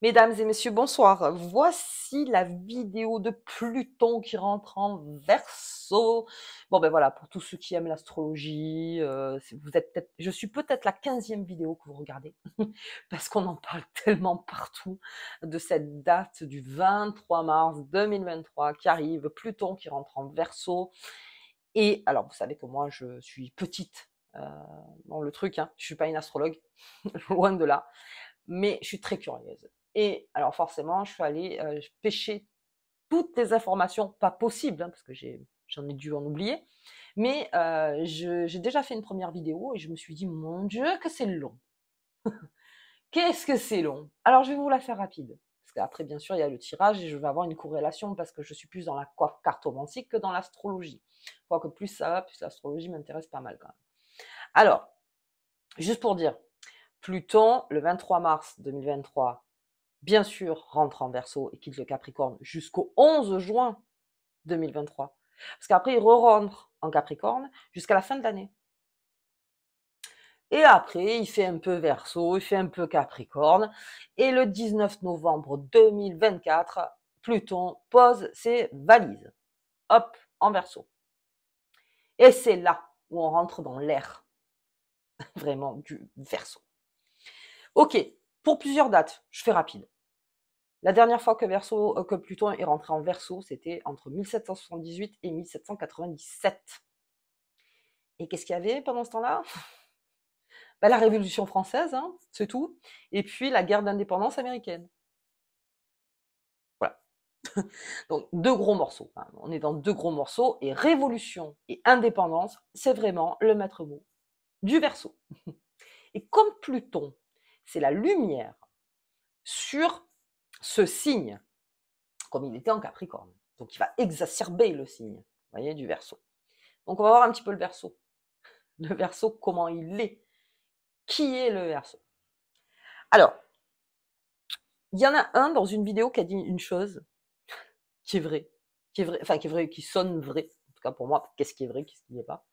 Mesdames et messieurs, bonsoir. Voici la vidéo de Pluton qui rentre en verso. Bon ben voilà, pour tous ceux qui aiment l'astrologie, euh, vous êtes peut-être, je suis peut-être la quinzième vidéo que vous regardez, parce qu'on en parle tellement partout de cette date du 23 mars 2023 qui arrive, Pluton qui rentre en verso. Et alors, vous savez que moi, je suis petite euh, dans le truc, hein, je suis pas une astrologue, loin de là mais je suis très curieuse. Et alors forcément, je suis allée euh, pêcher toutes les informations, pas possible, hein, parce que j'en ai, dû en oublier. Mais euh, j'ai déjà fait une première vidéo et je me suis dit, mon Dieu, que c'est long. Qu'est-ce que c'est long Alors je vais vous la faire rapide. Parce qu'après, bien sûr, il y a le tirage et je vais avoir une corrélation parce que je suis plus dans la cartomancie que dans l'astrologie. Quoique plus ça va, plus l'astrologie m'intéresse pas mal quand même. Alors, juste pour dire, Pluton, le 23 mars 2023, bien sûr, rentre en verso et quitte le Capricorne jusqu'au 11 juin 2023. Parce qu'après, il re-rentre en Capricorne jusqu'à la fin de l'année. Et après, il fait un peu verso, il fait un peu Capricorne. Et le 19 novembre 2024, Pluton pose ses valises. Hop, en verso. Et c'est là où on rentre dans l'air, vraiment, du verso. Ok, plusieurs dates. Je fais rapide. La dernière fois que, Verso, euh, que Pluton est rentré en Verseau, c'était entre 1778 et 1797. Et qu'est-ce qu'il y avait pendant ce temps-là bah, La Révolution française, hein, c'est tout. Et puis la guerre d'indépendance américaine. Voilà. Donc deux gros morceaux. Hein. On est dans deux gros morceaux. Et révolution et indépendance, c'est vraiment le maître mot du Verseau. Et comme Pluton c'est la lumière sur ce signe, comme il était en Capricorne. Donc il va exacerber le signe, voyez, du verso. Donc on va voir un petit peu le verso. Le verso, comment il est. Qui est le verso Alors, il y en a un dans une vidéo qui a dit une chose qui est vraie, qui est vrai, enfin qui est vraie, qui sonne vraie, en tout cas pour moi, qu'est-ce qui est vrai, qu'est-ce qui n'est pas.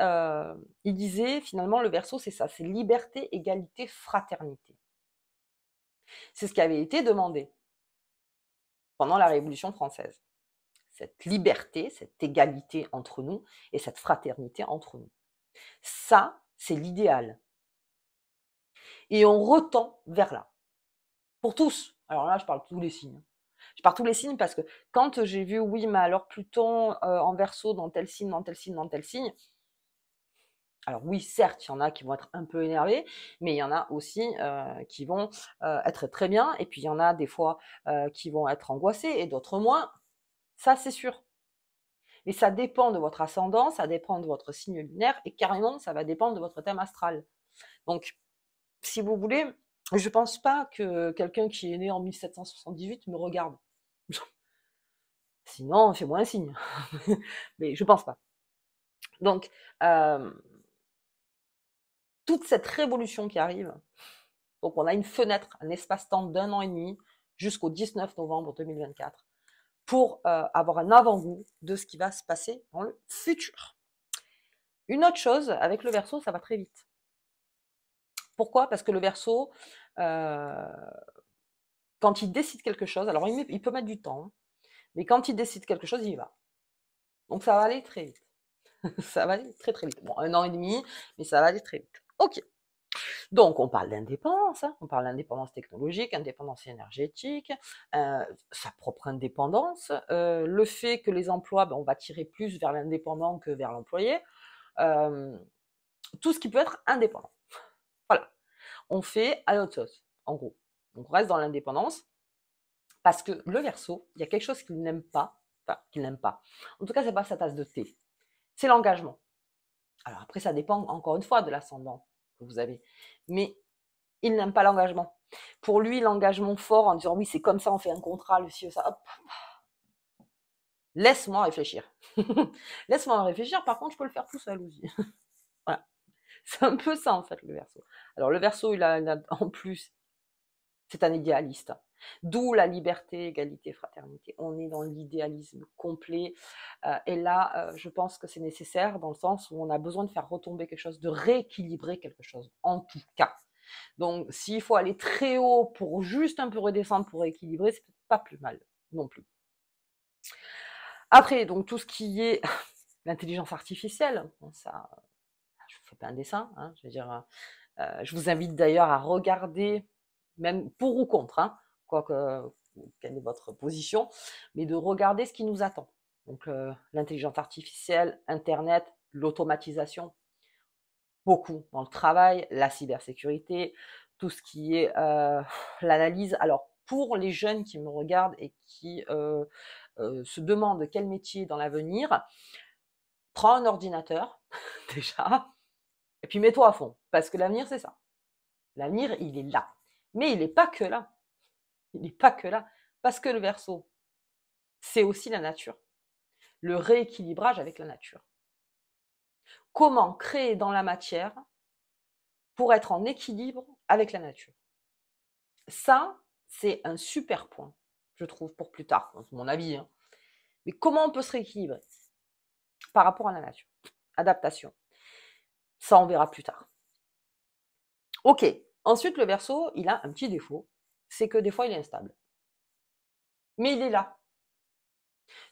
Euh, il disait finalement, le verso, c'est ça, c'est liberté, égalité, fraternité. C'est ce qui avait été demandé pendant la Révolution française. Cette liberté, cette égalité entre nous et cette fraternité entre nous. Ça, c'est l'idéal. Et on retend vers là. Pour tous. Alors là, je parle tous les signes par tous les signes parce que quand j'ai vu, oui, mais alors Pluton euh, en verso dans tel signe, dans tel signe, dans tel signe, alors oui, certes, il y en a qui vont être un peu énervés, mais il y en a aussi euh, qui vont euh, être très bien, et puis il y en a des fois qui vont être angoissés et d'autres moins. Ça, c'est sûr. Mais ça dépend de votre ascendant, ça dépend de votre signe lunaire, et carrément, ça va dépendre de votre thème astral. Donc, si vous voulez, je ne pense pas que quelqu'un qui est né en 1778 me regarde. Sinon, fais-moi un signe. Mais je ne pense pas. Donc, euh, toute cette révolution qui arrive, donc on a une fenêtre, un espace-temps d'un an et demi jusqu'au 19 novembre 2024 pour euh, avoir un avant-goût de ce qui va se passer dans le futur. Une autre chose, avec le verso, ça va très vite. Pourquoi Parce que le verso, euh, quand il décide quelque chose, alors il, peut mettre du temps, mais quand il décide quelque chose, il y va. Donc ça va aller très vite. ça va aller très très vite. Bon, un an et demi, mais ça va aller très vite. Ok. Donc on parle d'indépendance, hein. on parle d'indépendance technologique, indépendance énergétique, euh, sa propre indépendance, euh, le fait que les emplois, ben, on va tirer plus vers l'indépendant que vers l'employé, euh, tout ce qui peut être indépendant. Voilà. On fait à notre sauce, en gros on reste dans l'indépendance parce que le verso, il y a quelque chose qu'il n'aime pas, enfin qu'il n'aime pas. En tout cas, c'est pas sa tasse de thé. C'est l'engagement. Alors après, ça dépend encore une fois de l'ascendant que vous avez. Mais il n'aime pas l'engagement. Pour lui, l'engagement fort en disant oui, c'est comme ça, on fait un contrat, le e ça, Laisse-moi réfléchir. Laisse-moi réfléchir, par contre, je peux le faire tout seul aussi. voilà. C'est un peu ça, en fait, le verso. Alors, le verso, il il a en plus c'est un idéaliste. D'où la liberté, égalité, fraternité. On est dans l'idéalisme complet. Euh, et là, euh, je pense que c'est nécessaire dans le sens où on a besoin de faire retomber quelque chose, de rééquilibrer quelque chose, en tout cas. Donc, s'il faut aller très haut pour juste un peu redescendre pour rééquilibrer, c'est pas plus mal non plus. Après, donc tout ce qui est l'intelligence artificielle, ça, je ne fais pas un dessin. Hein, je, veux dire, euh, je vous invite d'ailleurs à regarder même pour ou contre, hein, quoi que, quelle est votre position, mais de regarder ce qui nous attend. Donc euh, l'intelligence artificielle, Internet, l'automatisation, beaucoup dans le travail, la cybersécurité, tout ce qui est euh, l'analyse. Alors pour les jeunes qui me regardent et qui euh, se demandent quel métier dans l'avenir, prends un ordinateur déjà, et puis mets-toi à fond, parce que l'avenir c'est ça. L'avenir, il est là. Mais il n'est pas que là. Il n'est pas que là. Parce que le verso, c'est aussi la nature. Le rééquilibrage avec la nature. Comment créer dans la matière pour être en équilibre avec la nature. Ça, c'est un super point, je trouve, pour plus tard, hein, c'est mon avis. Hein. Mais comment on peut se rééquilibrer par rapport à la nature Adaptation. Ça, on verra plus tard. Ok, Ensuite, le verso, il a un petit défaut, c'est que des fois, il est instable. Mais il est là.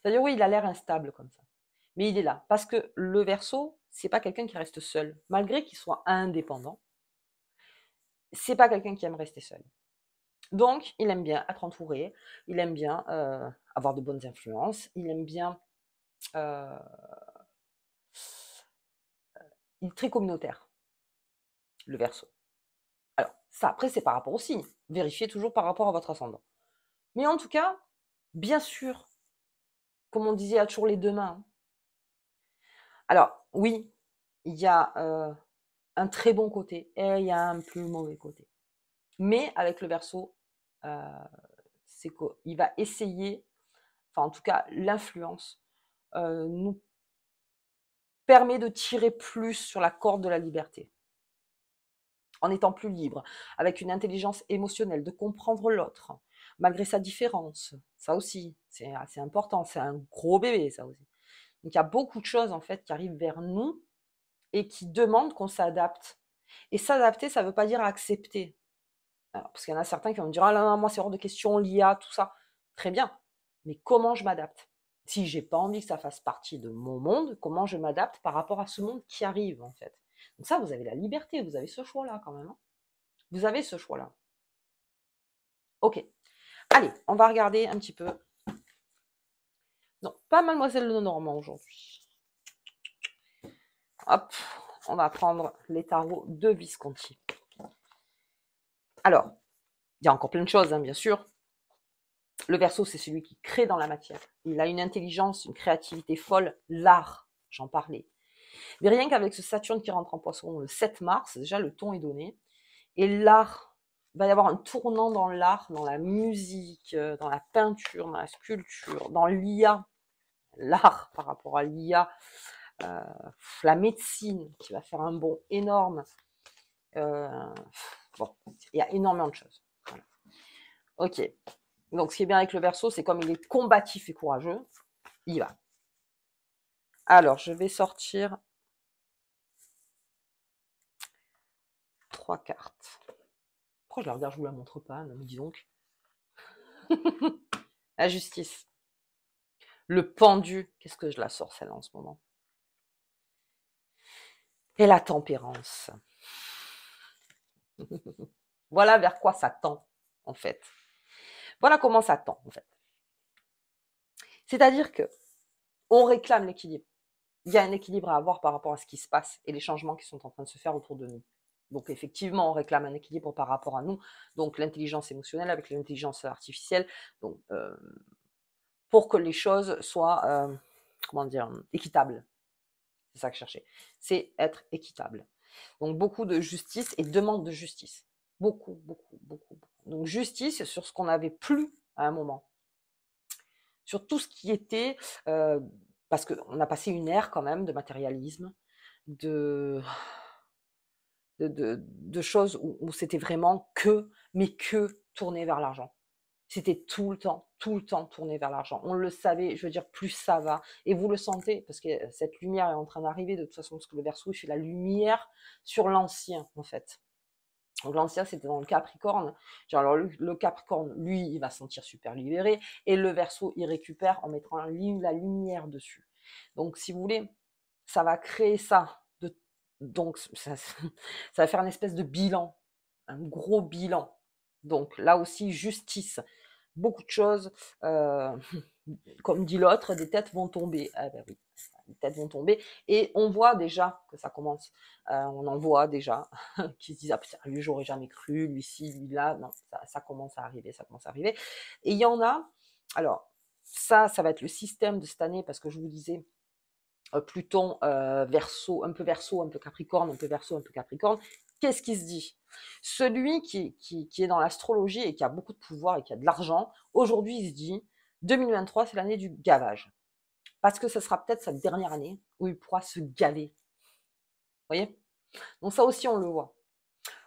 C'est-à-dire, oui, il a l'air instable comme ça. Mais il est là. Parce que le verso, c'est pas quelqu'un qui reste seul. Malgré qu'il soit indépendant, c'est pas quelqu'un qui aime rester seul. Donc, il aime bien être entouré, il aime bien euh, avoir de bonnes influences, il aime bien. Euh, il est très communautaire, le verso. Ça, après, c'est par rapport au signe. Vérifiez toujours par rapport à votre ascendant. Mais en tout cas, bien sûr, comme on disait, il y a toujours les deux mains. Hein. Alors, oui, il y a euh, un très bon côté et il y a un plus mauvais côté. Mais avec le verso, euh, il c'est va essayer, enfin en tout cas, l'influence euh, nous permet de tirer plus sur la corde de la liberté en étant plus libre, avec une intelligence émotionnelle, de comprendre l'autre, malgré sa différence. Ça aussi, c'est assez important. C'est un gros bébé, ça aussi. Donc, il y a beaucoup de choses, en fait, qui arrivent vers nous et qui demandent qu'on s'adapte. Et s'adapter, ça ne veut pas dire accepter. parce qu'il y en a certains qui vont me dire, ah là, non, moi, c'est hors de question, l'IA, tout ça. Très bien. Mais comment je m'adapte Si je n'ai pas envie que ça fasse partie de mon monde, comment je m'adapte par rapport à ce monde qui arrive, en fait donc ça, vous avez la liberté, vous avez ce choix-là quand même. Hein. vous avez ce choix-là. Ok. Allez, on va regarder un petit peu. Non, pas Mademoiselle de Normand aujourd'hui. Hop, on va prendre les tarots de Visconti. Alors, il y a encore plein de choses, hein, bien sûr. Le verso, c'est celui qui crée dans la matière. Il a une intelligence, une créativité folle, l'art, j'en parlais, mais rien qu'avec ce Saturne qui rentre en poisson le 7 mars, déjà le ton est donné. Et l'art, il va y avoir un tournant dans l'art, dans la musique, euh, dans la peinture, dans la sculpture, dans l'IA, l'art par rapport à l'IA, euh, la médecine qui va faire un bond énorme. Euh, bon, il y a énormément de choses. Ok. Donc, ce qui est bien avec le verso, c'est comme il est combatif et courageux, il va. Alors, je vais sortir trois cartes. Pourquoi je la regarde, je vous la montre pas mais dis donc. la justice. Le pendu. Qu'est-ce que je la sors celle en ce moment Et la tempérance. voilà vers quoi ça tend, en fait. Voilà comment ça tend, en fait. C'est-à-dire que on réclame l'équilibre. Il y a un équilibre à avoir par rapport à ce qui se passe et les changements qui sont en train de se faire autour de nous. Donc effectivement, on réclame un équilibre par rapport à nous. Donc l'intelligence émotionnelle avec l'intelligence artificielle. Donc euh, pour que les choses soient euh, comment dire équitables. C'est ça que je cherchais. C'est être équitable. Donc beaucoup de justice et demande de justice. Beaucoup, beaucoup, beaucoup. Donc justice sur ce qu'on n'avait plus à un moment. Sur tout ce qui était, euh, parce qu'on a passé une ère quand même de matérialisme, de de, choses où, c'était vraiment que, mais que tourné vers l'argent. C'était tout le temps, tout le temps tourné vers l'argent. On le savait, je veux dire, plus ça va. Et vous le sentez, parce que euh, cette lumière est en train d'arriver, de toute façon, parce que le verso, fait la lumière sur l'ancien, en fait. Donc l'ancien, c'était dans le Capricorne. Alors le, Capricorne, lui, il va sentir super libéré, et le verso, il récupère en mettant la lumière dessus. Donc si vous voulez, ça va créer ça, donc, ça, va faire une espèce de bilan, un gros bilan. Donc, là aussi, justice. Beaucoup de choses, euh, comme dit l'autre, des têtes vont tomber. Ah ben oui, les têtes vont tomber. Et on voit déjà que ça commence. Euh, on en voit déjà qui se disent Ah lui, j'aurais jamais cru, lui, ci, lui, là. Non, ça commence à arriver, ça commence à arriver. Et il y en a, alors, ça, ça va être le système de cette année, parce que je vous disais, euh, Pluton euh, verso, un peu verso, un peu capricorne, un peu verso, un peu capricorne, qu'est-ce qui se dit Celui qui, est dans l'astrologie et qui a beaucoup de pouvoir et qui a de l'argent, aujourd'hui il se dit 2023 c'est l'année du gavage. Parce que ce sera peut-être sa dernière année où il pourra se gaver. Vous voyez Donc ça aussi on le voit.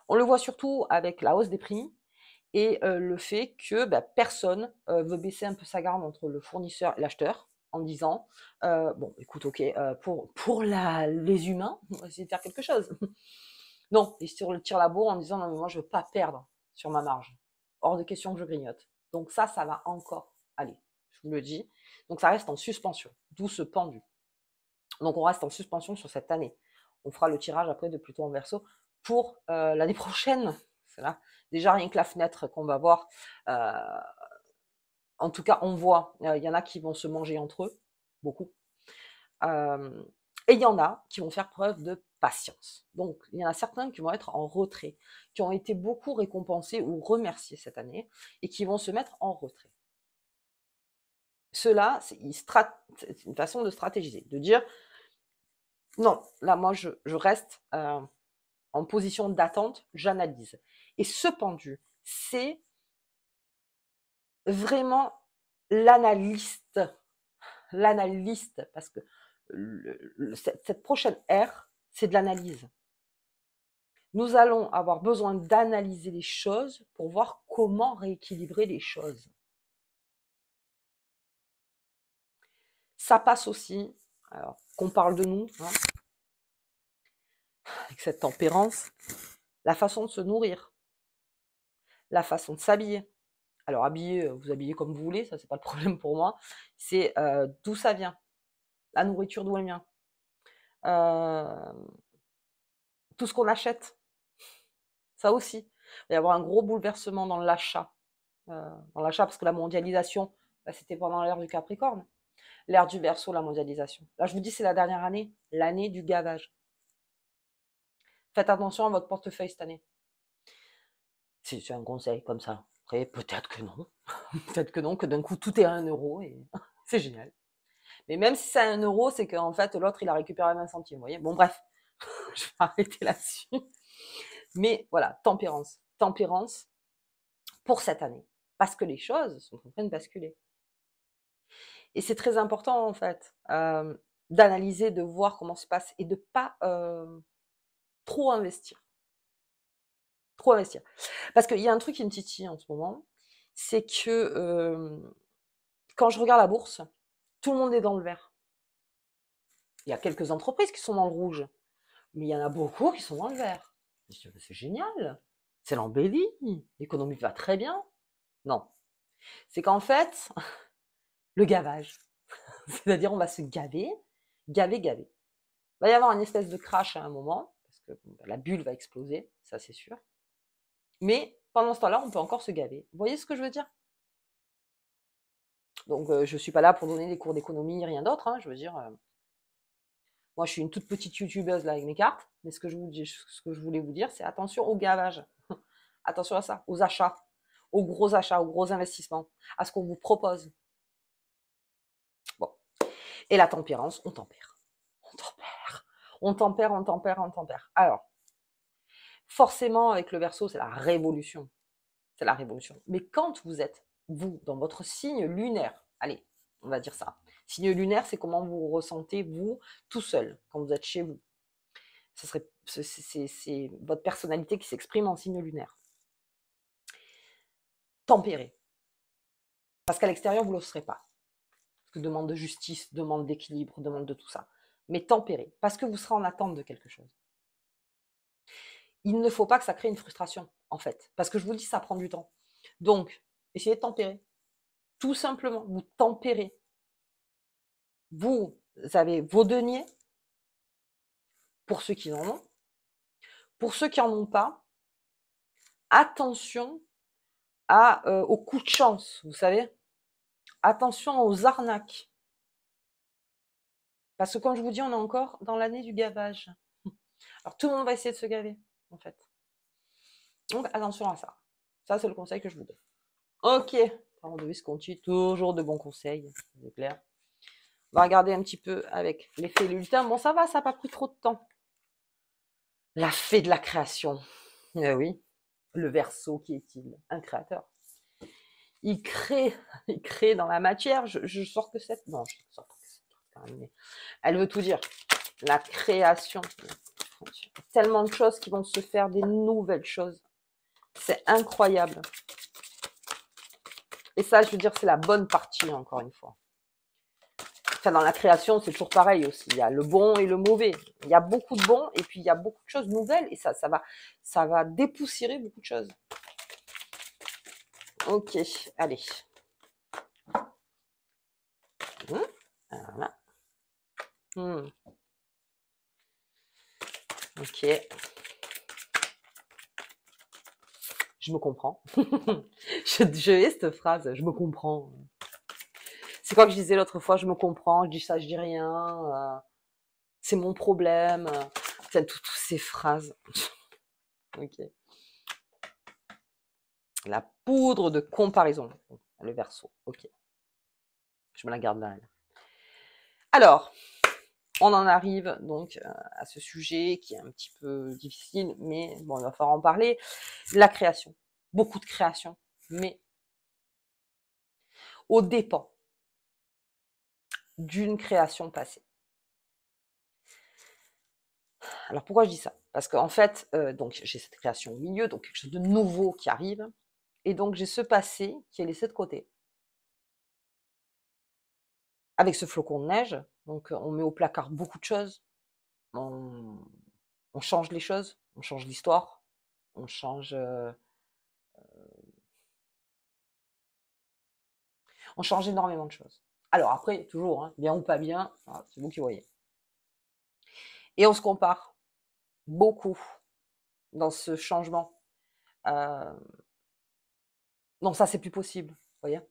On le voit surtout avec la hausse des prix et euh, le fait que bah, personne veut baisser un peu sa garde entre le fournisseur et l'acheteur en disant euh, bon, écoute, ok, euh, pour, pour la, les humains, on va essayer de faire quelque chose. non, et sur le tir la bourre en disant non, mais moi, je veux pas perdre sur ma marge. Hors de question que je grignote. Donc ça, ça va encore aller. Je vous le dis. Donc ça reste en suspension, d'où ce pendu. Donc on reste en suspension sur cette année. On fera le tirage après de plutôt en verso pour euh, l'année prochaine. C'est là. Déjà, rien que la fenêtre qu'on va voir en tout cas, on voit, euh, il y en a qui vont se manger entre eux, beaucoup. Euh, et il y en a qui vont faire preuve de patience. Donc, il y en a certains qui vont être en retrait, qui ont été beaucoup récompensés ou remerciés cette année, et qui vont se mettre en retrait. Cela, c'est une façon de stratégiser, de dire, non, là, moi, je, reste euh, en position d'attente, j'analyse. Et ce pendu, c'est vraiment l'analyste, l'analyste, parce que cette, prochaine ère, c'est de l'analyse. Nous allons avoir besoin d'analyser les choses pour voir comment rééquilibrer les choses. Ça passe aussi, alors qu'on parle de nous, hein, avec cette tempérance, la façon de se nourrir, la façon de s'habiller, alors, habillez euh, vous habillez comme vous voulez, ça, c'est pas le problème pour moi. C'est euh, d'où ça vient. La nourriture, d'où elle vient. Euh, tout ce qu'on achète. Ça aussi. Il va y avoir un gros bouleversement dans l'achat. dans l'achat, parce que la mondialisation, bah, c'était pendant l'ère du Capricorne. L'ère du berceau, la mondialisation. Là, je vous dis, c'est la dernière année, l'année du gavage. Faites attention à votre portefeuille cette année. C'est un conseil comme ça peut-être que non. peut-être que non, que d'un coup, tout est à 1 euro et c'est génial. Mais même si c'est à 1 euro, c'est qu'en fait, l'autre, il a récupéré 20 centimes. bon, bref, je vais arrêter là-dessus. Mais voilà, tempérance. Tempérance pour cette année. Parce que les choses sont en train de basculer. Et c'est très important, en fait, euh, d'analyser, de voir comment se passe et de ne pas euh, trop investir. Trop investir. Parce qu'il y a un truc qui me titille en ce moment, c'est que euh, quand je regarde la bourse, tout le monde est dans le vert. Il y a quelques entreprises qui sont dans le rouge, mais il y en a beaucoup qui sont dans le vert. C'est génial, c'est l'embellie, l'économie va très bien. Non, c'est qu'en fait, le gavage, c'est-à-dire on va se gaver, gaver, gaver. Il va y avoir une espèce de crash à un moment, parce que la bulle va exploser, ça c'est sûr. Mais pendant ce temps-là, on peut encore se gaver. Vous voyez ce que je veux dire Donc, euh, je ne suis pas là pour donner des cours d'économie, rien d'autre. Hein. je veux dire, euh, moi, je suis une toute petite youtubeuse là avec mes cartes. Mais ce que je, ce que je voulais vous dire, c'est attention au gavage. attention à ça, aux achats, aux gros achats, aux gros investissements, à ce qu'on vous propose. Bon. Et la tempérance, on tempère. On tempère. On tempère, on tempère, on tempère. Alors, forcément avec le verso, c'est la révolution. C'est la révolution. Mais quand vous êtes, vous, dans votre signe lunaire, allez, on va dire ça. Signe lunaire, c'est comment vous ressentez, vous, tout seul, quand vous êtes chez vous. serait, c'est votre personnalité qui s'exprime en signe lunaire. Tempéré. Parce qu'à l'extérieur, vous ne le serez pas. Parce que demande de justice, demande d'équilibre, demande de tout ça. Mais tempéré. Parce que vous serez en attente de quelque chose il ne faut pas que ça crée une frustration, en fait. Parce que je vous dis, ça prend du temps. Donc, essayez de tempérer. Tout simplement, vous tempérez. Vous avez vos deniers, pour ceux qui en ont. Pour ceux qui n'en ont pas, attention à, euh, aux coups de chance, vous savez. Attention aux arnaques. Parce que comme je vous dis, on est encore dans l'année du gavage. Alors tout le monde va essayer de se gaver en fait. Donc attention à ça. Ça, c'est le conseil que je vous donne. Ok, parents de Visconti, toujours de bons conseils, c'est clair. On va regarder un petit peu avec l'effet l'ultime. Bon, ça va, ça n'a pas pris trop de temps. La fée de la création. Eh oui, le verso qui est-il Un créateur. Il crée, il crée dans la matière. Je, sors que cette. Non, je sors que cette. Elle veut tout dire. La création, tellement de choses qui vont se faire, des nouvelles choses. C'est incroyable. Et ça, je veux dire, c'est la bonne partie, encore une fois. Enfin, dans la création, c'est toujours pareil aussi. Il y a le bon et le mauvais. Il y a beaucoup de bons et puis il y a beaucoup de choses nouvelles. Et ça, ça va, ça va dépoussiérer beaucoup de choses. Ok, allez. Hum, voilà. Hmm. Ok. Je me comprends. je, je cette phrase, je me comprends. C'est quoi que je disais l'autre fois Je me comprends, je dis ça, je dis rien. Euh, c'est mon problème. toutes ces phrases. ok. La poudre de comparaison. Le verso. Ok. Je me la garde là. Alors, on en arrive donc euh, à ce sujet qui est un petit peu difficile, mais bon, il va falloir en parler. La création, beaucoup de création, mais au dépens d'une création passée. Alors pourquoi je dis ça Parce qu'en fait, euh, donc j'ai cette création au milieu, donc quelque chose de nouveau qui arrive, et donc j'ai ce passé qui est laissé de côté. Avec ce flocon de neige, donc euh, on met au placard beaucoup de choses, on, change les choses, on change l'histoire, on change... Euh, on change énormément de choses. Alors après, toujours, hein, bien ou pas bien, ah, c'est vous qui voyez. Et on se compare beaucoup dans ce changement. Euh, non, ça, c'est plus possible, vous voyez.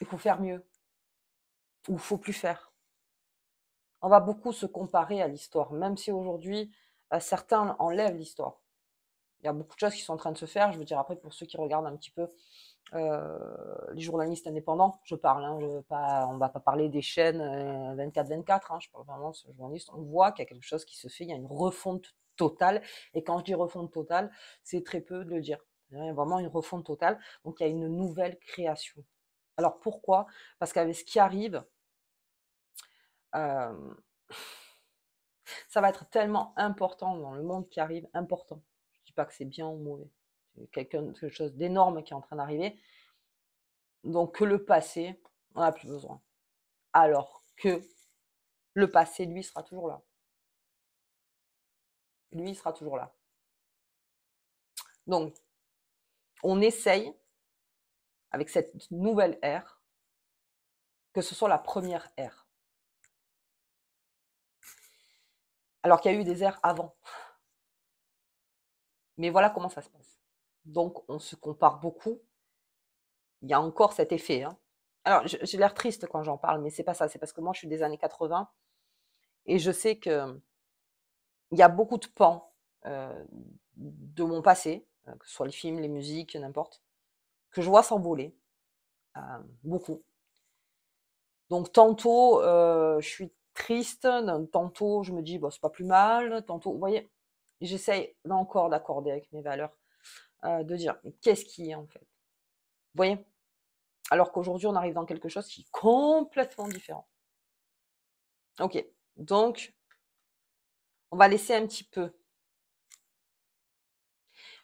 Il faut faire mieux ou faut plus faire. On va beaucoup se comparer à l'histoire, même si aujourd'hui euh, certains enlèvent l'histoire. Il y a beaucoup de choses qui sont en train de se faire. Je veux dire après pour ceux qui regardent un petit peu euh, les journalistes indépendants, je parle, hein, je on ne va pas parler des chaînes 24-24, euh, hein, je parle vraiment de ce on voit qu'il y a quelque chose qui se fait, il y a une refonte totale, et quand je dis refonte totale, c'est très peu de le dire. Il y a vraiment une refonte totale, donc il y a une nouvelle création. Alors pourquoi Parce qu'avec ce qui arrive, euh, ça va être tellement important dans le monde qui arrive, important. Je ne dis pas que c'est bien ou mauvais. C'est quelque chose d'énorme qui est en train d'arriver. Donc que le passé, on a plus besoin. Alors que le passé, lui, sera toujours là. Lui, sera toujours là. Donc, on essaye, avec cette nouvelle ère, que ce soit la première ère. alors qu'il y a eu des airs avant. Mais voilà comment ça se passe. Donc, on se compare beaucoup. Il y a encore cet effet. Hein. Alors, j'ai l'air triste quand j'en parle, mais c'est pas ça. C'est parce que moi, je suis des années 80 et je sais que il y a beaucoup de pans euh, de mon passé, euh, que ce soit les films, les musiques, n'importe, que je vois s'envoler. Euh, beaucoup. Donc, tantôt, je suis triste. Tantôt, je me dis, bon, c'est pas plus mal. Tantôt, vous voyez, j'essaye là encore d'accorder avec mes valeurs, euh, de dire, qu'est-ce qui est en fait Vous voyez Alors qu'aujourd'hui, on arrive dans quelque chose qui est complètement différent. Ok, donc, on va laisser un petit peu.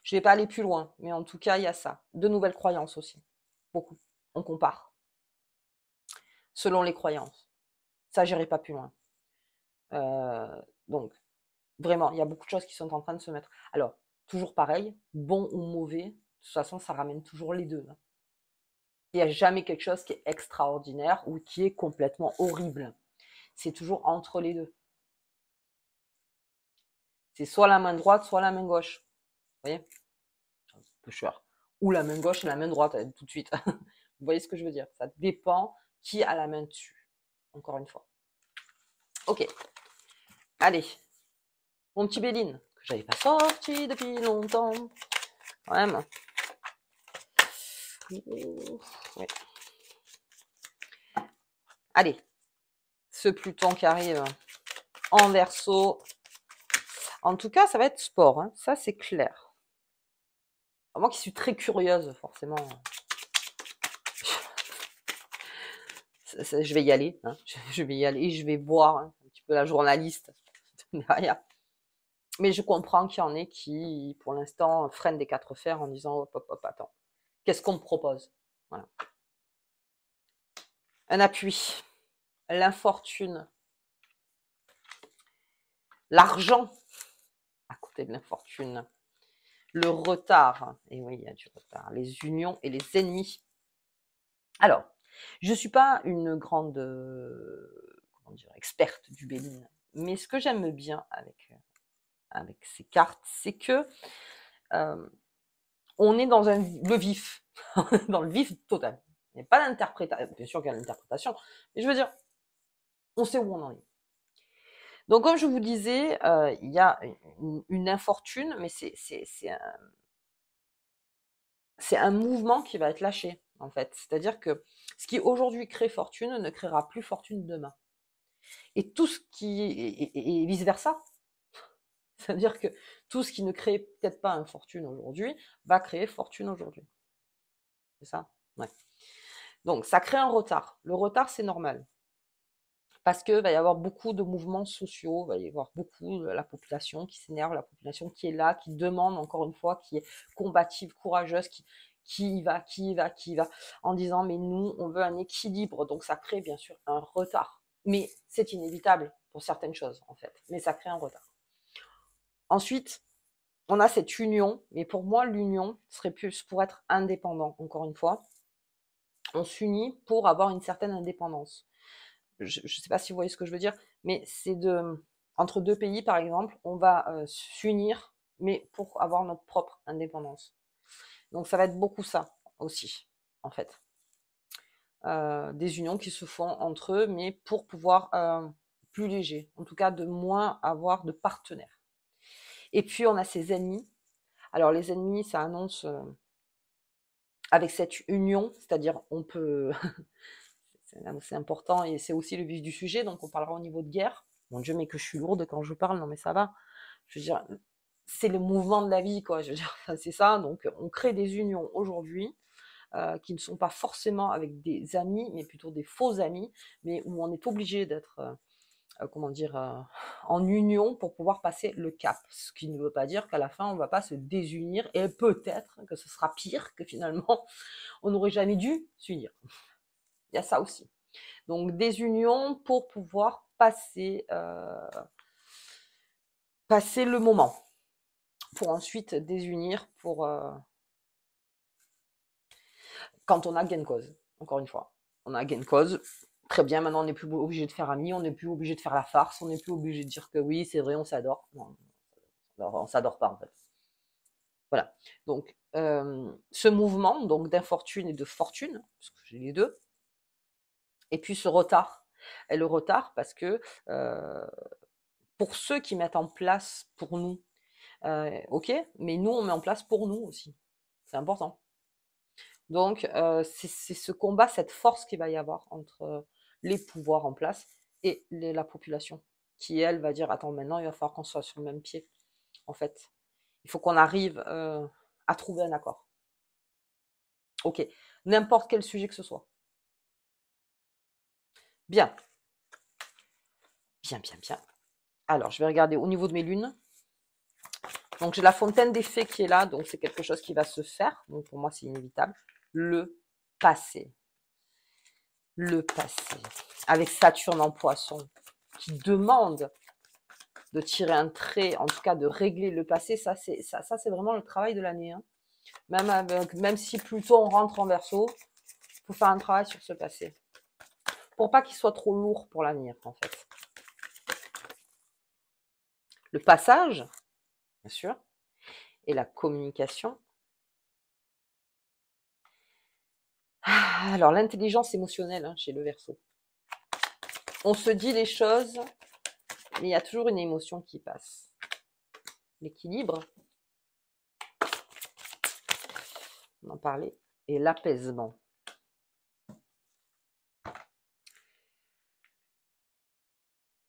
Je vais pas aller plus loin, mais en tout cas, il y a ça. De nouvelles croyances aussi. Beaucoup. On compare. Selon les croyances ça, j'irai pas plus loin. Euh, donc, vraiment, il y a beaucoup de choses qui sont en train de se mettre. Alors, toujours pareil, bon ou mauvais, de toute façon, ça ramène toujours les deux. Il n'y a jamais quelque chose qui est extraordinaire ou qui est complètement horrible. C'est toujours entre les deux. C'est soit la main droite, soit la main gauche. Vous voyez peu Ou la main gauche et la main droite, euh, tout de suite. Vous voyez ce que je veux dire Ça dépend qui a la main dessus. Encore une fois. Ok. Allez. Mon petit Béline, que j'avais pas sorti depuis longtemps. Quand même. Allez. Ce Pluton qui arrive en verso. En tout cas, ça va être sport. Hein. Ça, c'est clair. Moi qui suis très curieuse, forcément. je vais y aller, hein. je, vais y aller, je vais voir hein, un petit peu la journaliste Mais je comprends qu'il y en ait qui, pour l'instant, freinent des quatre fers en disant hop, hop, hop, attends, qu'est-ce qu'on me propose Voilà. Un appui, l'infortune, l'argent à côté de l'infortune, le retard, et oui, il y a du retard, les unions et les ennemis. Alors, je ne suis pas une grande euh, experte du Béline, mais ce que j'aime bien avec, euh, avec ces cartes, c'est que euh, on est dans un, le vif, dans le vif total. Il n'y a pas d'interprétation, bien sûr qu'il y a l'interprétation, mais je veux dire, on sait où on en est. Donc, comme je vous disais, il y a une, infortune, mais c'est un mouvement qui va être lâché en fait. C'est-à-dire que ce qui aujourd'hui crée fortune ne créera plus fortune demain. Et tout ce qui. et, vice-versa. C'est-à-dire que tout ce qui ne crée peut-être pas une fortune aujourd'hui va créer fortune aujourd'hui. C'est ça Ouais. Donc, ça crée un retard. Le retard, c'est normal. Parce que va y avoir beaucoup de mouvements sociaux, il va y avoir beaucoup de la population qui s'énerve, la population qui est là, qui demande encore une fois, qui est combative, courageuse, qui, qui y va, qui y va, qui y va, en disant mais nous, on veut un équilibre. Donc ça crée bien sûr un retard. Mais c'est inévitable pour certaines choses en fait. Mais ça crée un retard. Ensuite, on a cette union. Mais pour moi, l'union serait plus pour être indépendant, encore une fois. On s'unit pour avoir une certaine indépendance. Je ne sais pas si vous voyez ce que je veux dire, mais c'est de entre deux pays, par exemple, on va euh, s'unir, mais pour avoir notre propre indépendance. Donc ça va être beaucoup ça aussi, en fait. Euh, des unions qui se font entre eux, mais pour pouvoir euh, plus léger, en tout cas de moins avoir de partenaires. Et puis on a ses ennemis. Alors les ennemis, ça annonce euh, avec cette union, c'est-à-dire on peut, c'est important et c'est aussi le vif du sujet, donc on parlera au niveau de guerre. Mon Dieu, mais que je suis lourde quand je parle, non mais ça va. Je veux dire, c'est le mouvement de la vie, quoi. c'est ça. Donc, on crée des unions aujourd'hui qui ne sont pas forcément avec des amis, mais plutôt des faux amis, mais où on est obligé d'être, comment dire, en union pour pouvoir passer le cap. Ce qui ne veut pas dire qu'à la fin, on ne va pas se désunir et peut-être que ce sera pire, que finalement, on n'aurait jamais dû s'unir. Il y a ça aussi. Donc, des unions pour pouvoir passer, passer le moment pour ensuite désunir pour euh, quand on a gain de cause. Encore une fois, on a gain cause. Très bien, maintenant on n'est plus obligé de faire ami, on n'est plus obligé de faire la farce, on n'est plus obligé de dire que oui, c'est vrai, on s'adore. Non, on s'adore pas en fait. Voilà. Donc, euh, ce mouvement donc d'infortune et de fortune, parce que j'ai les deux, et puis ce retard. Et le retard, parce que euh, pour ceux qui mettent en place pour nous euh, ok, mais nous, on met en place pour nous aussi. C'est important. Donc, euh, c'est ce combat, cette force qu'il va y avoir entre les pouvoirs en place et la population, qui, elle, va dire, attends, maintenant, il va falloir qu'on soit sur le même pied, en fait. Il faut qu'on arrive euh, à trouver un accord. Ok, n'importe quel sujet que ce soit. Bien. Bien, bien, bien. Alors, je vais regarder au niveau de mes lunes. Donc j'ai la fontaine des faits qui est là, donc c'est quelque chose qui va se faire. Donc pour moi, c'est inévitable. Le passé. Le passé. Avec Saturne en poisson, qui demande de tirer un trait, en tout cas de régler le passé. Ça, c'est ça, vraiment le travail de l'année. Hein. Même, avec, même si on rentre en verso, il faut faire un travail sur ce passé. Pour pas qu'il soit trop lourd pour l'avenir, en fait. Le passage, bien sûr, et la communication. Ah, alors, l'intelligence émotionnelle hein, chez le verso. On se dit les choses, mais il y a toujours une émotion qui passe. L'équilibre, on en parlait, et l'apaisement.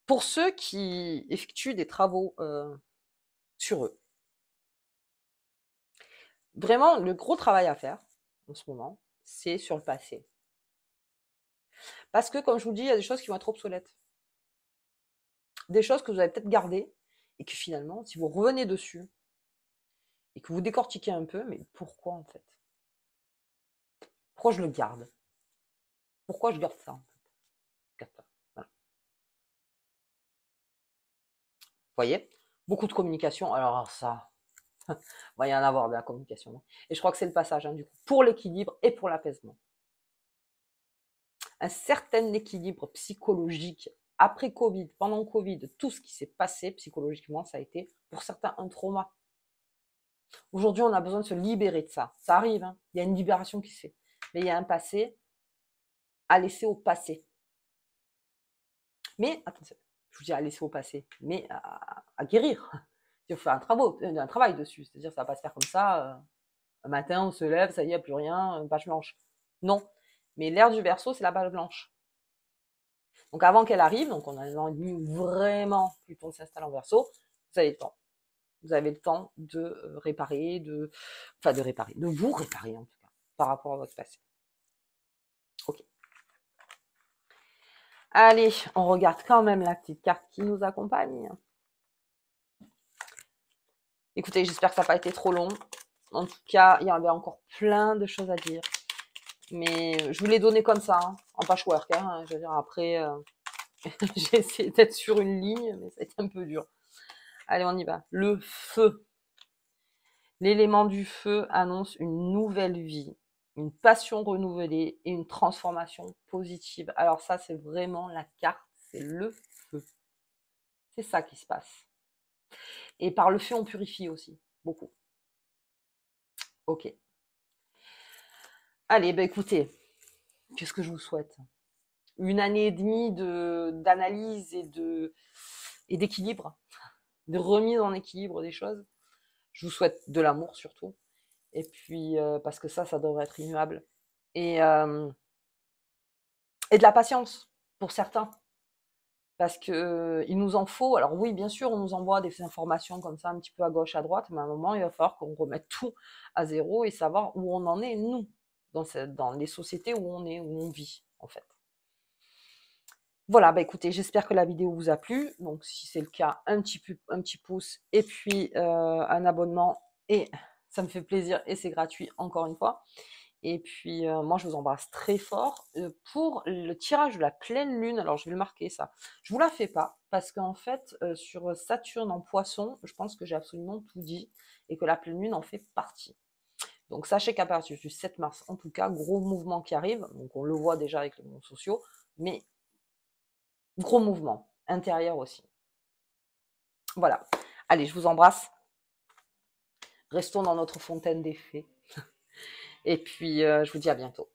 Pour ceux qui effectuent des travaux euh, eux. Vraiment, le gros travail à faire en ce moment, c'est sur le passé. Parce que, comme je vous dis, il y a des choses qui vont être obsolètes. Des choses que vous avez peut-être gardées et que finalement, si vous revenez dessus et que vous décortiquez un peu, mais pourquoi en fait Pourquoi je le garde Pourquoi je garde ça Vous voyez Beaucoup de communication. Alors ça, il va y en avoir de la communication. Hein. Et je crois que c'est le passage, hein, du coup, pour l'équilibre et pour l'apaisement. Un certain équilibre psychologique après Covid, pendant Covid, tout ce qui s'est passé psychologiquement, ça a été pour certains un trauma. Aujourd'hui, on a besoin de se libérer de ça. Ça arrive, hein. il y a une libération qui se fait. Mais il y a un passé à laisser au passé. Mais attention, je vous dis à laisser au passé, mais à, guérir. Il faut faire euh, un, travail dessus. C'est-à-dire, ça ne va pas se faire comme ça. Euh, un matin, on se lève, ça y est, plus rien, une euh, page blanche. Non. Mais l'air du verso, c'est la page blanche. Donc avant qu'elle arrive, donc on a un an et demi où vraiment s'installe en verso, vous avez le temps. Vous avez le temps de réparer, de. Enfin de réparer, de vous réparer en tout cas, par rapport à votre passé. Allez, on regarde quand même la petite carte qui nous accompagne. Écoutez, j'espère que ça n'a pas été trop long. En tout cas, il y avait encore plein de choses à dire. Mais je vous l'ai donné comme ça, hein, en patchwork. Hein. je veux dire, après, euh, j'ai essayé d'être sur une ligne, mais ça a été un peu dur. Allez, on y va. Le feu. L'élément du feu annonce une nouvelle vie une passion renouvelée et une transformation positive. Alors ça, c'est vraiment la carte, c'est le feu. C'est ça qui se passe. Et par le feu, on purifie aussi, beaucoup. Ok. Allez, bah écoutez, qu'est-ce que je vous souhaite Une année et demie d'analyse de, et d'équilibre, de remise en équilibre des choses. Je vous souhaite de l'amour surtout. Et puis, euh, parce que ça, ça devrait être immuable. Et, euh, et de la patience pour certains parce que euh, il nous en faut. Alors oui, bien sûr, on nous envoie des informations comme ça, un petit peu à gauche, à droite, mais à un moment, il va falloir qu'on remette tout à zéro et savoir où on en est, nous, dans, dans les sociétés où on est, où on vit, en fait. Voilà, bah écoutez, j'espère que la vidéo vous a plu. Donc, si c'est le cas, un petit, peu un petit pouce et puis un abonnement et ça me fait plaisir et c'est gratuit encore une fois. Et puis euh, moi je vous embrasse très fort. Euh, pour le tirage de la pleine lune, alors je vais le marquer ça, je vous la fais pas parce qu'en fait euh, sur Saturne en poisson, je pense que j'ai absolument tout dit et que la pleine lune en fait partie. Donc sachez qu'à partir du 7 mars, en tout cas, gros mouvement qui arrive, donc on le voit déjà avec les mondes sociaux, mais gros mouvement, intérieur aussi. Voilà. Allez, je vous embrasse. Restons dans notre fontaine des fées. Et puis, euh, je vous dis à bientôt.